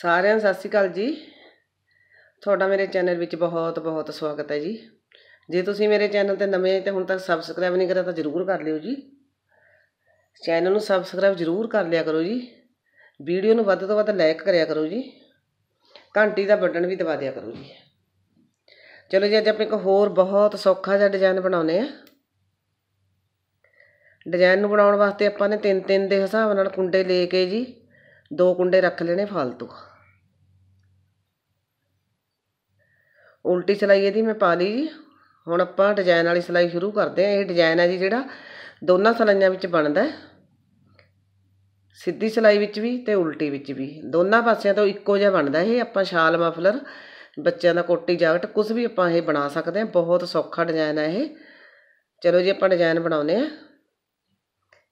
ਸਾਰਿਆਂ ਸਤਿ ਸ਼੍ਰੀ ਅਕਾਲ ਜੀ ਤੁਹਾਡਾ ਮੇਰੇ ਚੈਨਲ ਵਿੱਚ ਬਹੁਤ ਬਹੁਤ ਸਵਾਗਤ ਹੈ ਜੀ ਜੇ ਤੁਸੀਂ ਮੇਰੇ ਚੈਨਲ ਤੇ ਨਵੇਂ ਆਏ ਤੇ ਹੁਣ ਤੱਕ ਸਬਸਕ੍ਰਾਈਬ ਨਹੀਂ ਕਰਿਆ ਤਾਂ ਜ਼ਰੂਰ ਕਰ ਲਿਓ ਜੀ ਚੈਨਲ ਨੂੰ ਸਬਸਕ੍ਰਾਈਬ ਜ਼ਰੂਰ ਕਰ ਲਿਆ ਕਰੋ ਜੀ ਵੀਡੀਓ ਨੂੰ ਵੱਧ ਤੋਂ ਵੱਧ ਲਾਈਕ ਕਰਿਆ ਕਰੋ ਜੀ ਘੰਟੀ ਦਾ ਬਟਨ ਵੀ ਦਬਾ ਦਿਆ ਕਰੋ ਜੀ ਚਲੋ ਜੀ ਅੱਜ ਆਪਾਂ ਇੱਕ ਹੋਰ ਬਹੁਤ ਸੌਖਾ ਜਿਹਾ ਡਿਜ਼ਾਈਨ ਬਣਾਉਨੇ ਆ ਡਿਜ਼ਾਈਨ ਨੂੰ ਬਣਾਉਣ ਵਾਸਤੇ ਆਪਾਂ ਨੇ ਤਿੰਨ ਤਿੰਨ ਦੇ ਹਿਸਾਬ ਨਾਲ ਕੁੰਡੇ ਲੈ ਕੇ ਜੀ ਦੋ ਕੁੰਡੇ ਰੱਖ ਲੈਣੇ ਫालतू ਉਲਟੀ ਸਲਾਈ ਇਹਦੀ ਮੈਂ ਪਾ ਲਈ ਜੀ ਹੁਣ ਆਪਾਂ ਡਿਜ਼ਾਈਨ ਵਾਲੀ ਸਲਾਈ ਸ਼ੁਰੂ ਕਰਦੇ ਆ ਇਹ ਡਿਜ਼ਾਈਨ ਹੈ ਜੀ ਜਿਹੜਾ ਦੋਨਾਂ ਸਲਾਈਆਂ ਵਿੱਚ ਬਣਦਾ ਸਿੱਧੀ ਸਲਾਈ ਵਿੱਚ ਵੀ ਤੇ ਉਲਟੀ ਵਿੱਚ ਵੀ ਦੋਨਾਂ ਪਾਸਿਆਂ ਤੋਂ ਇੱਕੋ ਜਿਹਾ ਬਣਦਾ ਇਹ ਆਪਾਂ ਸ਼ਾਲ ਮਫਲਰ ਬੱਚਿਆਂ ਦਾ ਕੋਟੀ ਜਾਕਟ ਕੁਝ ਵੀ ਆਪਾਂ ਇਹ ਬਣਾ ਸਕਦੇ ਆ ਬਹੁਤ ਸੌਖਾ ਡਿਜ਼ਾਈਨ ਹੈ ਇਹ ਚਲੋ ਜੀ ਆਪਾਂ ਡਿਜ਼ਾਈਨ ਬਣਾਉਨੇ ਆ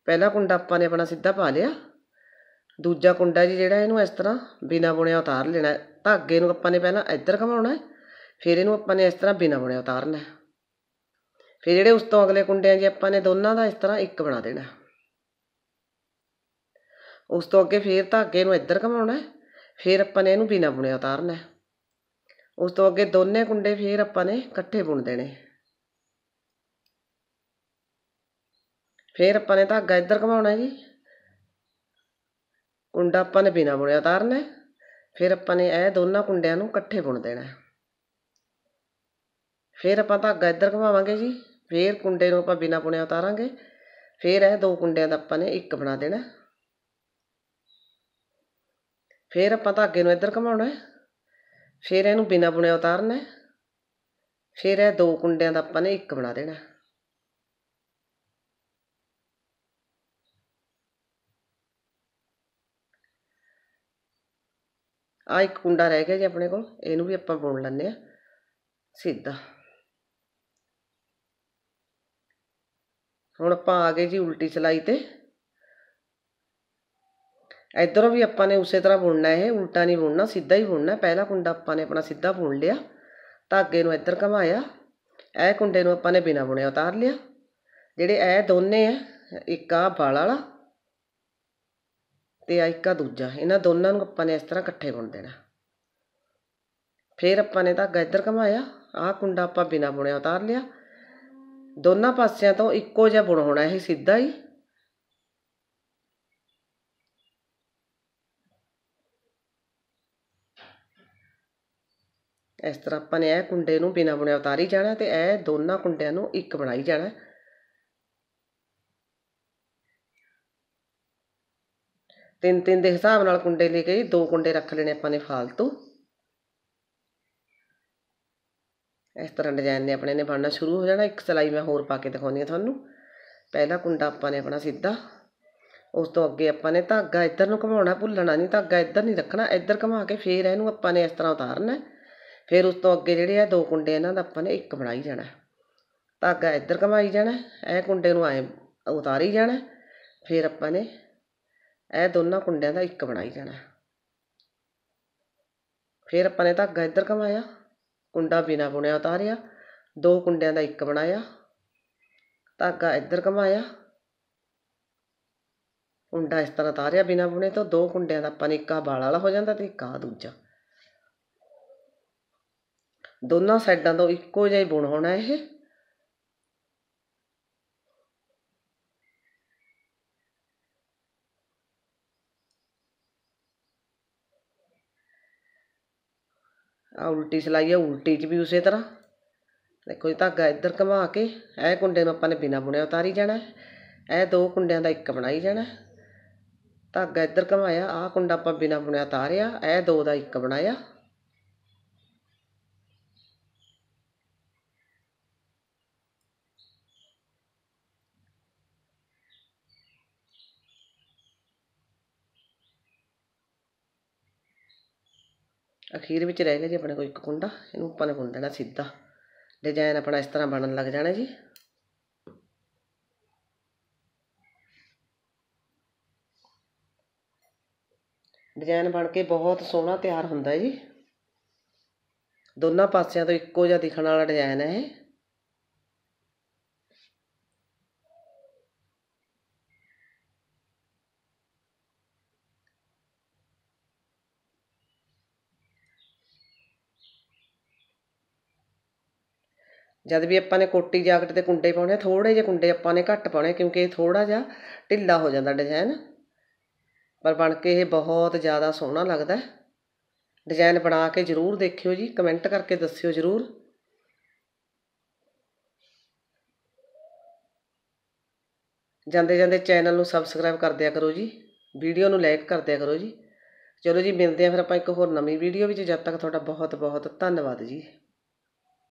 ਪਹਿਲਾ ਕੁੰਡਾ ਆਪਾਂ ਨੇ ਆਪਣਾ ਸਿੱਧਾ ਪਾ ਲਿਆ ਦੂਜਾ ਕੁੰਡਾ ਜੀ ਜਿਹੜਾ ਇਹਨੂੰ ਇਸ ਤਰ੍ਹਾਂ ਬਿਨਾ ਬੁਣਿਆ ਉਤਾਰ ਲੈਣਾ ਧਾਗੇ ਨੂੰ ਆਪਾਂ ਨੇ ਪਹਿਲਾਂ ਇੱਧਰ ਘਮਾਉਣਾ ਫਿਰ ਇਹਨੂੰ ਆਪਾਂ ਨੇ ਇਸ ਤਰ੍ਹਾਂ ਬਿਨਾ ਬੁਣਿਆ ਉਤਾਰਨਾ ਫਿਰ ਜਿਹੜੇ ਉਸ ਤੋਂ ਅਗਲੇ ਕੁੰਡਿਆਂ ਜੀ ਆਪਾਂ ਨੇ ਦੋਨਾਂ ਦਾ ਇਸ ਤਰ੍ਹਾਂ ਇੱਕ ਬਣਾ ਦੇਣਾ ਉਸ ਤੋਂ ਅੱਗੇ ਫਿਰ ਧਾਗੇ ਨੂੰ ਇੱਧਰ ਘਮਾਉਣਾ ਫਿਰ ਆਪਾਂ ਨੇ ਇਹਨੂੰ ਬਿਨਾ ਬੁਣਿਆ ਉਤਾਰਨਾ ਉਸ ਤੋਂ ਅੱਗੇ ਦੋਨੇ ਕੁੰਡੇ ਫਿਰ ਆਪਾਂ ਨੇ ਇਕੱਠੇ ਬੁਣ ਦੇਣੇ ਫਿਰ ਆਪਾਂ ਨੇ ਧਾਗਾ ਇੱਧਰ ਘਮਾਉਣਾ ਜੀ ਕੁੰਡਾ ਆਪਾਂ ਨੇ ਬਿਨਾ ਬੁਣਿਆ ਉਤਾਰਨਾ ਫਿਰ ਆਪਾਂ ਨੇ ਇਹ ਦੋਨਾਂ ਕੁੰਡਿਆਂ ਨੂੰ ਇਕੱਠੇ ਬੁਣ ਦੇਣਾ ਫਿਰ ਆਪਾਂ ਧਾਗਾ ਇੱਧਰ ਘਵਾਵਾਂਗੇ ਜੀ ਫਿਰ ਕੁੰਡੇ ਨੂੰ ਆਪਾਂ ਬਿਨਾ ਬੁਣਿਆ ਉਤਾਰਾਂਗੇ ਫਿਰ ਇਹ ਦੋ ਕੁੰਡਿਆਂ ਦਾ ਆਪਾਂ ਨੇ ਇੱਕ ਬਣਾ ਦੇਣਾ ਫਿਰ ਆਪਾਂ ਧਾਗੇ ਨੂੰ ਇੱਧਰ ਘਮਾਉਣਾ ਫਿਰ ਇਹਨੂੰ ਬਿਨਾ ਬੁਣਿਆ ਉਤਾਰਨਾ ਫਿਰ ਇਹ ਦੋ ਕੁੰਡਿਆਂ ਦਾ ਆਪਾਂ ਨੇ ਇੱਕ ਬਣਾ ਦੇਣਾ ਆ ਇੱਕ ਕੁੰਡਾ ਰਹਿ ਗਿਆ ਜੀ ਆਪਣੇ ਕੋਲ ਇਹਨੂੰ ਵੀ ਆਪਾਂ ਬੁਣ ਲੈਂਦੇ ਆ ਸਿੱਧਾ ਹੁਣ ਆਪਾਂ ਆ ਗਏ ਜੀ ਉਲਟੀ ਸਲਾਈ ਤੇ ਇਧਰੋਂ ਵੀ ਆਪਾਂ ਨੇ ਉਸੇ ਤਰ੍ਹਾਂ ਬੁਣਨਾ ਹੈ ਉਲਟਾ ਨਹੀਂ ਬੁਣਨਾ ਸਿੱਧਾ ਹੀ ਬੁਣਨਾ ਪਹਿਲਾ ਕੁੰਡਾ ਆਪਾਂ ਨੇ ਆਪਣਾ ਸਿੱਧਾ ਬੁਣ ਲਿਆ ਧਾਗੇ ਨੂੰ ਇੱਧਰ ਘਮਾਇਆ ਇਹ ਕੁੰਡੇ ਨੂੰ ਆਪਾਂ ਨੇ ਬਿਨਾ ਬੁਣਿਆ ਉਤਾਰ ਲਿਆ ਜਿਹੜੇ ਇਹ ਦੋਨੇ ਆ ਇੱਕ ਆ ਵਾਲ ਵਾਲਾ ਤੇ ਆਇਕਾ ਦੂਜਾ ਇਹਨਾਂ ਦੋਨਾਂ ਨੂੰ ਆਪਾਂ ਨੇ ਇਸ ਤਰ੍ਹਾਂ ਇਕੱਠੇ ਬੁਣ ਦੇਣਾ ਫਿਰ ਆਪਾਂ ਨੇ ਧਾਗਾ ਇੱਧਰ ਘਮਾਇਆ ਆਹ ਕੁੰਡਾ ਆਪਾਂ ਬਿਨਾ ਬੁਣਿਆ ਉਤਾਰ ਲਿਆ ਦੋਨਾਂ ਪਾਸਿਆਂ ਤੋਂ ਇੱਕੋ ਜਿਹਾ ਬੁਣ ਹੋਣਾ ਇਹ ਸਿੱਧਾ ਹੀ ਇਸ ਤਰ੍ਹਾਂ ਆਪਾਂ ਨੇ ਇਹ ਕੁੰਡੇ ਨੂੰ ਬਿਨਾ ਬੁਣਿਆ ਉਤਾਰੀ ਜਾਣਾ ਤੇ ਇਹ ਦੋਨਾਂ ਕੁੰਡਿਆਂ ਨੂੰ ਇੱਕ ਬਣਾਈ ਜਾਣਾ ਤਿੰਨ ਤਿੰਨ ਦੇ ਹਿਸਾਬ ਨਾਲ ਕੁੰਡੇ ਲੈ ਕੇ ਦੋ ਕੁੰਡੇ ਰੱਖ ਲੈਣੇ ਆਪਾਂ ਨੇ ਫਾਲਤੂ ਇਸ ਤਰ੍ਹਾਂ ਡਿਜ਼ਾਈਨ ਨੇ ਆਪਣੇ ਨੇ ਬਣਨਾ ਸ਼ੁਰੂ ਹੋ ਜਾਣਾ ਇੱਕ ਸਲਾਈ ਮੈਂ ਹੋਰ ਪਾ ਕੇ ਦਿਖਾਉਣੀ ਆ ਤੁਹਾਨੂੰ ਪਹਿਲਾ ਕੁੰਡਾ ਆਪਾਂ ਨੇ ਆਪਣਾ ਸਿੱਧਾ ਉਸ ਤੋਂ ਅੱਗੇ ਆਪਾਂ ਨੇ ਧਾਗਾ ਇੱਧਰ ਨੂੰ ਘੁਮਾਉਣਾ ਭੁੱਲਣਾ ਨਹੀਂ ਧਾਗਾ ਇੱਧਰ ਨਹੀਂ ਰੱਖਣਾ ਇੱਧਰ ਘੁਮਾ ਕੇ ਫੇਰ ਇਹਨੂੰ ਆਪਾਂ ਨੇ ਇਸ ਤਰ੍ਹਾਂ ਉਤਾਰਨਾ ਫਿਰ ਉਸ ਤੋਂ ਅੱਗੇ ਜਿਹੜੇ ਆ ਦੋ ਕੁੰਡੇ ਇਹਨਾਂ ਦਾ ਆਪਾਂ ਨੇ ਇੱਕ ਬਣਾਈ ਜਾਣਾ ਧਾਗਾ ਇੱਧਰ ਘਮਾਈ ਜਾਣਾ ਇਹ ਕੁੰਡੇ ਨੂੰ ਐ ਉਤਾਰੀ ਜਾਣਾ ਫਿਰ ਆਪਾਂ ਨੇ ਇਹ ਦੋਨਾਂ ਕੁੰਡਿਆਂ ਦਾ ਇੱਕ ਬਣਾਈ ਜਾਣਾ ਫਿਰ ਆਪਾਂ ਨੇ ਧਾਗਾ ਇੱਧਰ ਕਮਾਇਆ ਕੁੰਡਾ ਬਿਨਾ ਬੁਣਿਆ ਉਤਾਰਿਆ ਦੋ ਕੁੰਡਿਆਂ ਦਾ ਇੱਕ ਬਣਾਇਆ ਧਾਗਾ ਇੱਧਰ ਕਮਾਇਆ ਕੁੰਡਾ ਇਸ ਤਰ੍ਹਾਂ ਤਾਰਿਆ ਬਿਨਾ ਬੁਣੇ ਤੋਂ ਦੋ ਕੁੰਡਿਆਂ ਦਾ ਆਪਾਂ ਨੇ ਇੱਕਾ ਬਾਲ ਵਾਲਾ ਹੋ ਜਾਂਦਾ ਤੇ ਇੱਕਾ ਦੂਜਾ ਦੋਨਾਂ ਸਾਈਡਾਂ ਤੋਂ ਇੱਕੋ ਜਿਹਾ ਹੀ ਬੁਣ ਹੋਣਾ ਇਹ ਆ ਉਲਟੀ ਸਲਾਈ ਹੈ ਉਲਟੀ 'ਚ ਵੀ ਉਸੇ ਤਰ੍ਹਾਂ ਦੇਖੋ ਜੀ ਧਾਗਾ ਇੱਧਰ ਘੁਮਾ ਕੇ ਇਹ ਕੁੰਡੇ ਨੂੰ ਆਪਾਂ ਨੇ ਬਿਨਾ ਬੁਣਿਆ ਉਤਾਰੀ ਜਾਣਾ ਇਹ ਦੋ ਕੁੰਡਿਆਂ ਦਾ ਇੱਕ ਬਣਾਈ ਜਾਣਾ ਧਾਗਾ ਇੱਧਰ ਘੁਮਾਇਆ ਆਹ ਕੁੰਡਾ ਆਪਾਂ ਬਿਨਾ ਬੁਣਿਆ ਉਤਾਰਿਆ ਇਹ ਦੋ ਦਾ ਇੱਕ ਬਣਾਇਆ ਅਖੀਰ ਵਿੱਚ ਰਹਿ ਗਿਆ ਜੀ ਆਪਣੇ ਕੋਲ ਇੱਕ ਕੁੰਡਾ ਇਹਨੂੰ ਆਪਾਂ ਨੇ ਬੁਣ ਦੇਣਾ ਸਿੱਧਾ ਡਿਜ਼ਾਈਨ ਆਪਣਾ ਇਸ ਤਰ੍ਹਾਂ ਬਣਨ ਲੱਗ ਜਾਣਾ ਜੀ ਡਿਜ਼ਾਈਨ ਬਣ ਕੇ ਬਹੁਤ ਸੋਹਣਾ ਤਿਆਰ ਹੁੰਦਾ ਜੀ ਦੋਨਾਂ ਪਾਸਿਆਂ ਤੋਂ ਇੱਕੋ ਜਿਹਾ ਦਿਖਣ ਵਾਲਾ ਡਿਜ਼ਾਈਨ ਹੈ ਇਹ ਜਦ ਵੀ ਆਪਾਂ ਨੇ ਕੋਟੀ ਜਾਕਟ ਤੇ ਕੁੰਡੇ ਪਾਉਣੇ ਥੋੜੇ ਜਿਹੇ ਕੁੰਡੇ ਆਪਾਂ ਨੇ ਘੱਟ ਪਾਉਣੇ ਕਿਉਂਕਿ ਇਹ ਥੋੜਾ ਜਿਹਾ ਢਿੱਲਾ ਹੋ ਜਾਂਦਾ ਡਿਜ਼ਾਈਨ ਪਰ ਬਣ ਕੇ ਇਹ ਬਹੁਤ ਜ਼ਿਆਦਾ ਸੋਹਣਾ ਲੱਗਦਾ ਡਿਜ਼ਾਈਨ ਬਣਾ ਕੇ ਜ਼ਰੂਰ ਦੇਖਿਓ ਜੀ ਕਮੈਂਟ ਕਰਕੇ ਦੱਸਿਓ ਜ਼ਰੂਰ ਜਾਂਦੇ ਜਾਂਦੇ ਚੈਨਲ ਨੂੰ ਸਬਸਕ੍ਰਾਈਬ ਕਰ ਦਿਆ ਕਰੋ ਜੀ ਵੀਡੀਓ ਨੂੰ ਲਾਈਕ ਕਰ ਦਿਆ ਕਰੋ ਜੀ ਚਲੋ ਜੀ ਮਿਲਦੇ ਆ ਫਿਰ ਆਪਾਂ ਇੱਕ ਹੋਰ ਨਵੀਂ ਵੀਡੀਓ ਵਿੱਚ ਜਦ ਤੱਕ ਤੁਹਾਡਾ ਬਹੁਤ ਬਹੁਤ ਧੰਨਵਾਦ ਜੀ